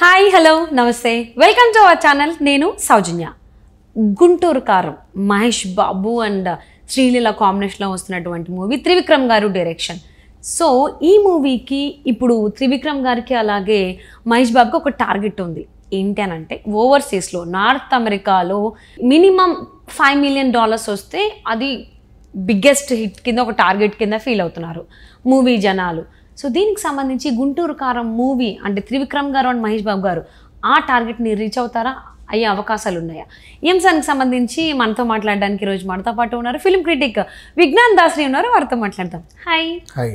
Hi hello నమస్తే welcome to our channel నేను సౌజన్య గుంటూరు కారం మహేష్ బాబు అండ్ శ్రీలీల కాంబినేషన్లో వస్తున్నటువంటి మూవీ త్రివిక్రమ్ గారు డైరెక్షన్ సో ఈ మూవీకి ఇప్పుడు త్రివిక్రమ్ గారికి అలాగే మహేష్ బాబుకి ఒక టార్గెట్ ఉంది ఏంటి అని అంటే ఓవర్సీస్లో నార్త్ అమెరికాలో మినిమం ఫైవ్ మిలియన్ డాలర్స్ వస్తే అది బిగ్గెస్ట్ హిట్ కింద ఒక టార్గెట్ కింద ఫీల్ అవుతున్నారు మూవీ జనాలు సో దీనికి సంబంధించి గుంటూరు కారం మూవీ అంటే త్రివిక్రమ్ గారు అండ్ మహేష్ బాబు గారు ఆ టార్గెట్ని రీచ్ అవుతారా అయ్యే అవకాశాలు ఉన్నాయా ఈ అంశానికి సంబంధించి మనతో మాట్లాడడానికి ఈరోజు మనతో పాటు ఉన్నారు ఫిలిం క్రిటిక్ విజ్ఞాన్ దాస్ని ఉన్నారు వారితో మాట్లాడతాం హాయ్ హాయ్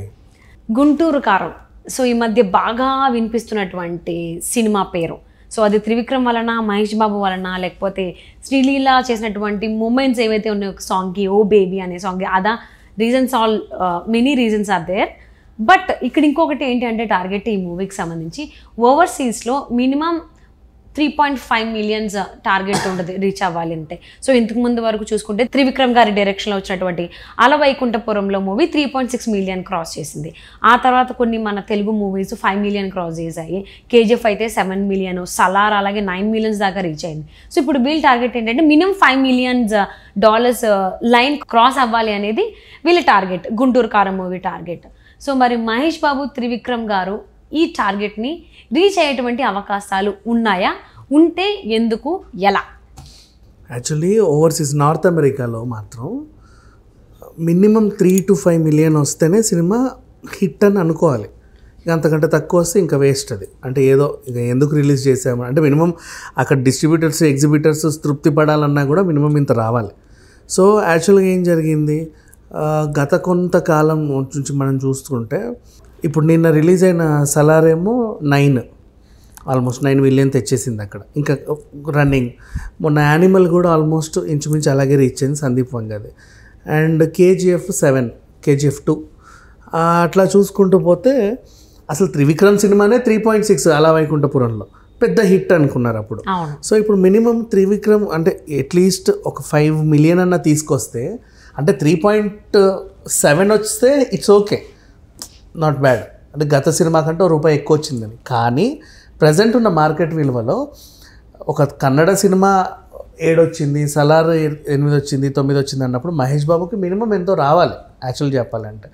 గుంటూరు కారం సో ఈ మధ్య బాగా వినిపిస్తున్నటువంటి సినిమా పేరు సో అది త్రివిక్రమ్ వలన మహేష్ బాబు వలన లేకపోతే శ్రీలీల చేసినటువంటి మూమెంట్స్ ఏవైతే ఉన్నాయో సాంగ్కి ఓ బేబీ అనే సాంగ్కి అదా reasons all many reasons are there but ఇక్కడ ఇంకొకటి ఏంటంటే టార్గెట్ ఈ మూవీకి సంబంధించి ఓవర్సీస్లో minimum three point five millions target ఉండదు రీచ్ అవ్వాలి అంటే సో ఇంతకు ముందు వరకు చూసుకుంటే త్రివిక్రమ్ గారి డైరెక్షన్లో వచ్చినటువంటి Ala Vaikunthapurramuloo movie three point six million cross చేసింది ఆ తర్వాత కొన్ని మన Telugu movies five million cross చేశాయి కేజీఎఫ్ అయితే సెవెన్ మిలియన్ సలార్ అలాగే నైన్ మిలియన్స్ దాకా రీచ్ అయింది సో ఇప్పుడు వీళ్ళ టార్గెట్ ఏంటంటే minimum five millions dollars line cross అవ్వాలి అనేది వీళ్ళ టార్గెట్ గుంటూరు కారం మూవీ టార్గెట్ సో మరి మహేష్ బాబు త్రివిక్రమ్ గారు ఈ టార్గెట్ని రీచ్ అయ్యేటువంటి అవకాశాలు ఉన్నాయా ఉంటే ఎందుకు ఎలా యాక్చువల్లీ ఓవర్సీస్ నార్త్ అమెరికాలో మాత్రం minimum three to five million వస్తేనే సినిమా హిట్ అని అనుకోవాలి అంతకంటే తక్కువ వస్తే ఇంకా వేస్ట్ అది అంటే ఏదో ఇంకా ఎందుకు రిలీజ్ చేసాము అంటే మినిమం అక్కడ డిస్ట్రిబ్యూటర్స్ ఎగ్జిబిటర్స్ తృప్తి పడాలన్నా కూడా మినిమం ఇంత రావాలి సో యాక్చువల్గా ఏం జరిగింది గత కొంతకాలం నుంచి మనం చూసుకుంటే ఇప్పుడు నిన్న రిలీజ్ అయిన సలారేమో నైన్ ఆల్మోస్ట్ నైన్ మిలియన్ తెచ్చేసింది అక్కడ ఇంకా రన్నింగ్ మొన్న యానిమల్ కూడా ఆల్మోస్ట్ ఇంచుమించు అలాగే రీచ్ అయింది సందీప్ వంగది and KGF seven KGF two అట్లా చూసుకుంటూ పోతే అసలు త్రివిక్రమ్ సినిమానే త్రీ పాయింట్ సిక్స్ అలా వైకుంఠపురంలో పెద్ద హిట్ అనుకున్నారు అప్పుడు సో ఇప్పుడు మినిమం త్రివిక్రమ్ అంటే అట్లీస్ట్ ఒక ఫైవ్ మిలియన్ అన్న తీసుకొస్తే అంటే త్రీ పాయింట్ సెవెన్ వస్తే ఇట్స్ ఓకే నాట్ బ్యాడ్ అంటే గత సినిమా కంటే రూపాయి ఎక్కువ వచ్చిందని కానీ ప్రజెంట్ ఉన్న మార్కెట్ విలువలో ఒక కన్నడ సినిమా ఏడొచ్చింది సలార్ ఎనిమిది వచ్చింది తొమ్మిది వచ్చింది అన్నప్పుడు మహేష్ బాబుకి మినిమం ఎంతో రావాలి యాక్చువల్ చెప్పాలంటే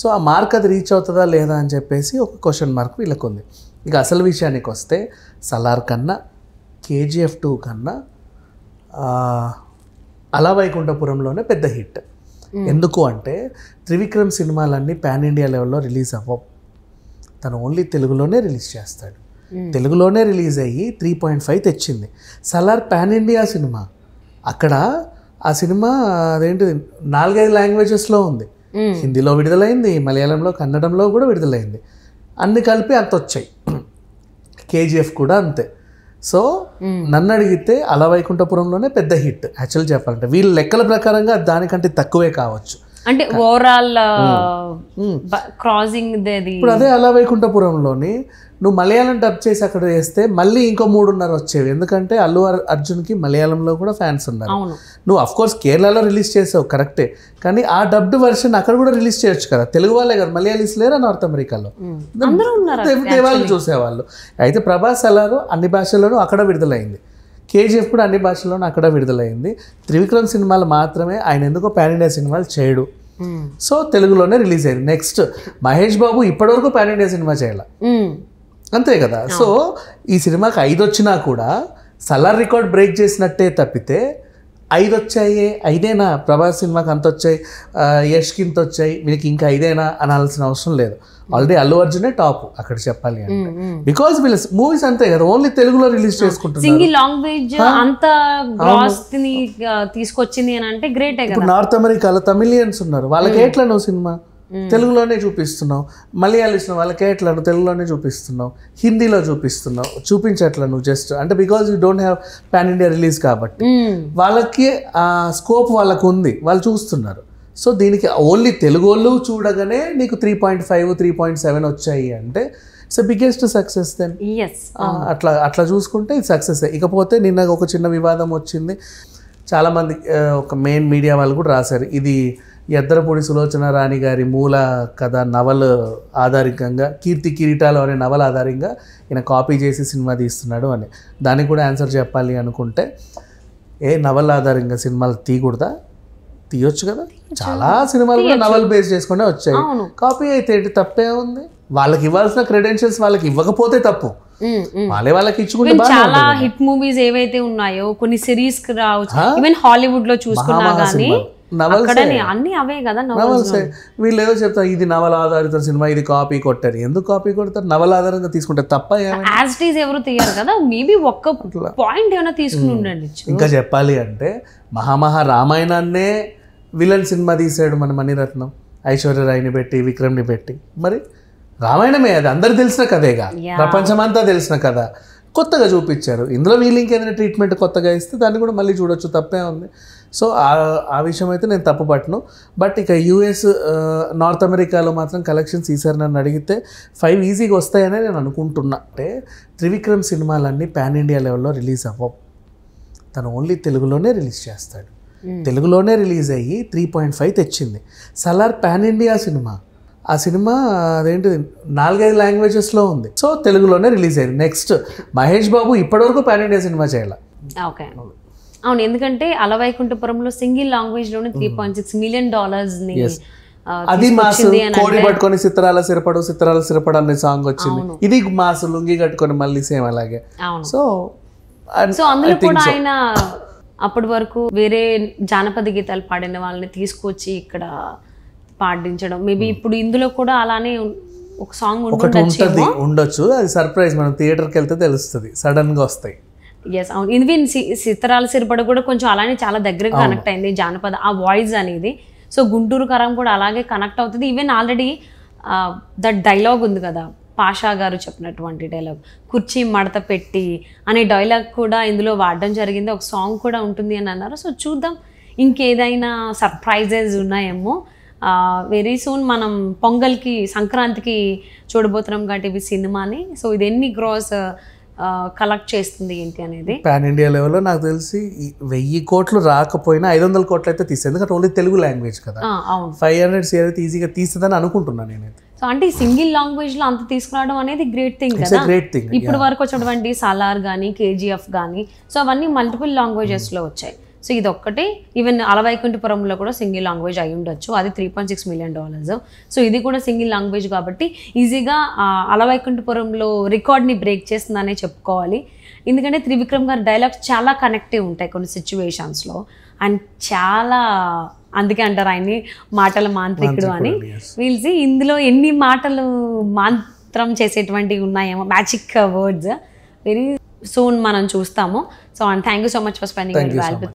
సో ఆ మార్క్ అది రీచ్ అవుతుందా లేదా అని చెప్పేసి ఒక క్వశ్చన్ మార్క్ వీళ్ళకు ఉంది ఇక అసలు విషయానికి వస్తే సలార్ కన్నా కేజీఎఫ్ టూ కన్నా అలా వైకుంఠపురంలోనే పెద్ద హిట్ ఎందుకు అంటే త్రివిక్రమ్ సినిమాలన్నీ పాన్ ఇండియా లెవెల్లో రిలీజ్ అవ్వవు తను ఓన్లీ తెలుగులోనే రిలీజ్ చేస్తాడు తెలుగులోనే రిలీజ్ అయ్యి త్రీ పాయింట్ ఫైవ్ తెచ్చింది సలార్ పాన్ ఇండియా సినిమా అక్కడ ఆ సినిమా అదేంటిది నాలుగైదు లాంగ్వేజెస్లో ఉంది హిందీలో విడుదలైంది మలయాళంలో కన్నడంలో కూడా విడుదలైంది అన్ని కలిపి అంత వచ్చాయి కేజీఎఫ్ కూడా అంతే సో నన్ను అడిగితే అలవైకుంఠపురంలోనే పెద్ద హిట్ యాక్చువల్ చెప్పాలంటే వీళ్ళ లెక్కల ప్రకారంగా దానికంటే తక్కువే కావచ్చు అంటే ఓవరాల్ క్రాసింగ్ ఇప్పుడు అదే అలా వైకుంఠపురంలోని నువ్వు మలయాళం డబ్ చేసి అక్కడ వేస్తే మళ్ళీ ఇంకో మూడున్నర వచ్చేవి ఎందుకంటే అల్లు అర్జున్కి మలయాళంలో కూడా ఫ్యాన్స్ ఉన్నారు నువ్వు అఫ్ కోర్స్ కేరళలో రిలీజ్ చేసావు కరెక్టే కానీ ఆ డబ్డ్ వెర్షన్ అక్కడ కూడా రిలీజ్ చేయొచ్చు కదా తెలుగు వాళ్ళే కదా మలయాళీస్ లేరా నార్త్ అమెరికాలో దేవాళ్ళు చూసేవాళ్ళు అయితే ప్రభాస్ అలాగో అన్ని భాషల్లోనూ అక్కడ విడుదలైంది కేజీఎఫ్ కూడా అన్ని భాషల్లోనూ అక్కడ విడుదలైంది త్రివిక్రమ్ సినిమాలు మాత్రమే ఆయన ఎందుకో పాన్ ఇండియా సినిమాలు చేయడు hmm. సో తెలుగులోనే రిలీజ్ అయింది నెక్స్ట్ మహేష్ బాబు ఇప్పటివరకు పాన్ ఇండియా సినిమా చేయాల hmm. అంతే కదా hmm. సో ఈ సినిమాకి ఐదు వచ్చినా కూడా సలార్ రికార్డ్ బ్రేక్ చేసినట్టే తప్పితే ఐదు వచ్చాయే ఐదేనా ప్రభాస్ సినిమాకి అంత వచ్చాయి యష్కి ఇంత వచ్చాయి వీళ్ళకి ఇంకా ఐదేనా అనాల్సిన అవసరం లేదు ఆల్రెడీ అల్లు అర్జునే టాప్ అక్కడ చెప్పాలి అంటే బికాస్ వీళ్ళ మూవీస్ అంతే కదా ఓన్లీ తెలుగులో రిలీజ్ చేసుకుంటున్నారు సింగిల్ లాంగ్వేజ్ అంత గ్రాస్ తీసుకొచ్చింది అని అంటే గ్రేట్ నార్త్ అమెరికాలో తమిళియన్స్ ఉన్నారు వాళ్ళకి ఎట్లా నువ్వు సినిమా Hmm. తెలుగులోనే చూపిస్తున్నావు మలయాళీస్లో వాళ్ళకి ఎట్లను తెలుగులోనే చూపిస్తున్నావు హిందీలో చూపిస్తున్నావు చూపించట్ల నువ్వు జస్ట్ అంటే because you don't have pan India release కాబట్టి hmm. వాళ్ళకి ఆ స్కోప్ వాళ్ళకు ఉంది వాళ్ళు చూస్తున్నారు సో దీనికి ఓన్లీ తెలుగు వాళ్ళు చూడగానే నీకు three point five three point seven వచ్చాయి అంటే ఇట్స్ బిగ్గెస్ట్ సక్సెస్ దెన్ అట్లా అట్లా చూసుకుంటే ఇది సక్సెస్ ఇకపోతే నిన్న ఒక చిన్న వివాదం వచ్చింది చాలామంది ఒక మెయిన్ మీడియా వాళ్ళు కూడా రాశారు ఇది ఎద్దరపూడి సులోచన రాణి గారి మూల కథ నవల్ ఆధారికంగా కీర్తి కిరీటాలు అనే నవల ఆధారంగా ఈయన కాపీ చేసి సినిమా తీస్తున్నాడు అని దానికి కూడా ఆన్సర్ చెప్పాలి అనుకుంటే ఏ నవల ఆధారంగా సినిమాలు తీయకూడదా తీయొచ్చు కదా చాలా సినిమాలు కూడా నవల్ బేస్ చేసుకునే వచ్చాయి కాపీ అయితే తప్పే ఉంది వాళ్ళకి ఇవ్వాల్సిన క్రెడెన్షియల్స్ వాళ్ళకి ఇవ్వకపోతే తప్పు వాళ్ళే వాళ్ళకి ఇచ్చుకుంటే చాలా హిట్ మూవీస్ ఏవైతే ఉన్నాయో కొన్ని సిరీస్ రావచ్చు ఈవెన్ హాలీవుడ్ లో చూసుకున్నా కానీ అన్ని అవే కదా నవల్సే వీళ్ళు ఏదో చెప్తారు ఇది నవల ఆధారిత సినిమా ఇది కాపీ కొట్టారు ఎందుకు కాపీ కొడతారు నవల ఆధారంగా తీసుకుంటే తప్ప యాజ్ ఎవరు తీయరు కదా మేబీ ఒక్క పాయింట్ ఏమైనా తీసుకుని ఉండండి ఇంకా చెప్పాలి అంటే మహామహా రామాయణాన్నే విలన్ సినిమా తీసాడు మన మణిరత్నం ఐశ్వర్య రాయ్ని పెట్టి విక్రమ్ని పెట్టి మరి రామాయణమే అది అందరు తెలిసిన కథేగా ప్రపంచమంతా తెలిసిన కథ కొత్తగా చూపించారు ఇందులో వీళ్ళు ఇంకేదైనా ట్రీట్మెంట్ కొత్తగా ఇస్తే దాన్ని కూడా మళ్ళీ చూడొచ్చు తప్పే ఉంది సో ఆ విషయం అయితే నేను తప్పుపట్టను బట్ ఇక యూఎస్ నార్త్ అమెరికాలో మాత్రం కలెక్షన్స్ ఈసారి నన్ను అడిగితే ఫైవ్ ఈజీగా వస్తాయనే నేను అనుకుంటున్నా అంటే త్రివిక్రమ్ సినిమాలన్నీ పాన్ ఇండియా లెవెల్లో రిలీజ్ అవ్వవు తను ఓన్లీ తెలుగులోనే రిలీజ్ చేస్తాడు hmm. తెలుగులోనే రిలీజ్ అయ్యి త్రీ పాయింట్ ఫైవ్ తెచ్చింది సలార్ పాన్ ఇండియా సినిమా ఆ సినిమా అదేంటిది నాలుగైదు లాంగ్వేజెస్లో ఉంది సో తెలుగులోనే రిలీజ్ అయింది నెక్స్ట్ మహేష్ బాబు ఇప్పటివరకు పాన్ ఇండియా సినిమా చేయాలి ఓకే అవును ఎందుకంటే అలవైకుంఠపురంలో సింగిల్ లోనే త్రీ పాయింట్ సిక్స్ మిలియన్ ని అది మాస్ కోడి పట్టుకొని చిత్రాల సిరపడు చిత్రాల సిరపడు అనే సాంగ్ వచ్చింది ఇది మాస్ లుంగి కట్టుకొని మళ్ళీ సేమ్ అలాగే సో సో అందులో కూడా ఆయన అప్పటి వరకు వేరే జానపద గీతాలు పాడిన వాళ్ళని తీసుకొచ్చి ఇక్కడ పాటించడం మేబీ hmm. ఇప్పుడు ఇందులో కూడా అలానే ఒక సాంగ్ ఉంటుంది ఉండొచ్చు అది సర్ప్రైజ్ మనం థియేటర్కి వెళ్తే తెలుస్తుంది సడన్గా వస్తాయి ఎస్ అవును ఇది సితరాల సిరిపడ కూడా కొంచెం అలానే చాలా దగ్గరగా కనెక్ట్ అయింది జానపద ఆ వాయిస్ అనేది సో గుంటూరు కరం కూడా అలాగే కనెక్ట్ అవుతుంది ఈవెన్ ఆల్రెడీ దట్ డైలాగ్ ఉంది కదా పాషా గారు చెప్పినటువంటి డైలాగ్ కుర్చీ మడత పెట్టి అనే డైలాగ్ కూడా ఇందులో వాడడం జరిగింది ఒక సాంగ్ కూడా ఉంటుంది అని అన్నారు సో చూద్దాం ఇంకేదైనా సర్ప్రైజెస్ ఉన్నాయేమో వెరీ సూన్ మనం పొంగల్కి సంక్రాంతికి చూడబోతున్నాం కాబట్టి ఇవి సినిమాని సో ఇది ఎన్ని గ్రాస్ కలెక్ట్ చేస్తుంది ఏంటి అనేది పాన్ ఇండియా లెవెల్లో నాకు తెలిసి వెయ్యి కోట్లు రాకపోయినా ఐదు వందల కోట్లు అయితే తీస్తుంది ఎందుకంటే ఓన్లీ తెలుగు లాంగ్వేజ్ కదా ఫైవ్ హండ్రెడ్ సీ అయితే ఈజీగా తీస్తుందని అనుకుంటున్నాను నేను సో అంటే సింగిల్ లాంగ్వేజ్ లో అంత తీసుకురావడం అనేది గ్రేట్ థింగ్ కదా గ్రేట్ థింగ్ ఇప్పటి వరకు వచ్చినటువంటి సలార్ కానీ కేజీఎఫ్ కానీ సో అవన్నీ మల్టిపుల్ లాంగ్వేజెస్ లో వచ్చాయి సో ఇది ఒక్కటి ఈవెన్ అలవైకుంఠపురంలో కూడా సింగిల్ లాంగ్వేజ్ అయి ఉండొచ్చు అది three point six million dollars so ఇది కూడా సింగిల్ లాంగ్వేజ్ కాబట్టి ఈజీగా అలవైకుంఠపురంలో రికార్డ్ని బ్రేక్ చేస్తుందనే చెప్పుకోవాలి ఎందుకంటే త్రివిక్రమ్ గారి డైలాగ్స్ చాలా కనెక్టివ్ ఉంటాయి కొన్ని సిచ్యువేషన్స్లో అండ్ చాలా అందుకే అంటారు ఆయన్ని మాటల మాంత్రికుడు అని వీల్సి ఇందులో ఎన్ని మాటలు మాంత్రం చేసేటువంటివి ఉన్నాయేమో మ్యాజిక్ వర్డ్స్ వెరీ సూన్ మనం చూస్తాము so and thank you so much for spending